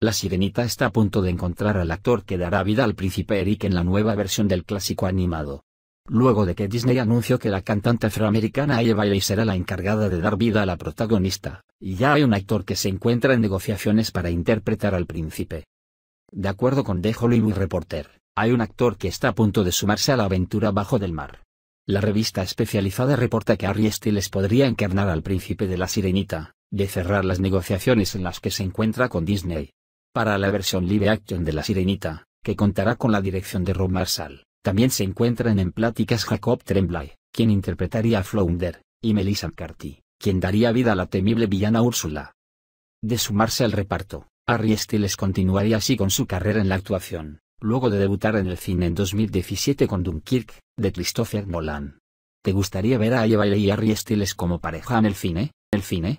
La sirenita está a punto de encontrar al actor que dará vida al príncipe Eric en la nueva versión del clásico animado. Luego de que Disney anunció que la cantante afroamericana Eva Bailey será la encargada de dar vida a la protagonista, ya hay un actor que se encuentra en negociaciones para interpretar al príncipe. De acuerdo con The Hollywood Reporter, hay un actor que está a punto de sumarse a la aventura bajo del mar. La revista especializada reporta que Harry Styles podría encarnar al príncipe de la sirenita, de cerrar las negociaciones en las que se encuentra con Disney. Para la versión live action de La Sirenita, que contará con la dirección de Rob Marshall, también se encuentran en pláticas Jacob Tremblay, quien interpretaría a Flounder, y Melissa McCarthy, quien daría vida a la temible villana Úrsula. De sumarse al reparto, Harry continuaría así con su carrera en la actuación, luego de debutar en el cine en 2017 con Dunkirk, de Christopher Nolan. ¿Te gustaría ver a Eva y Harry como pareja en el cine? ¿El cine?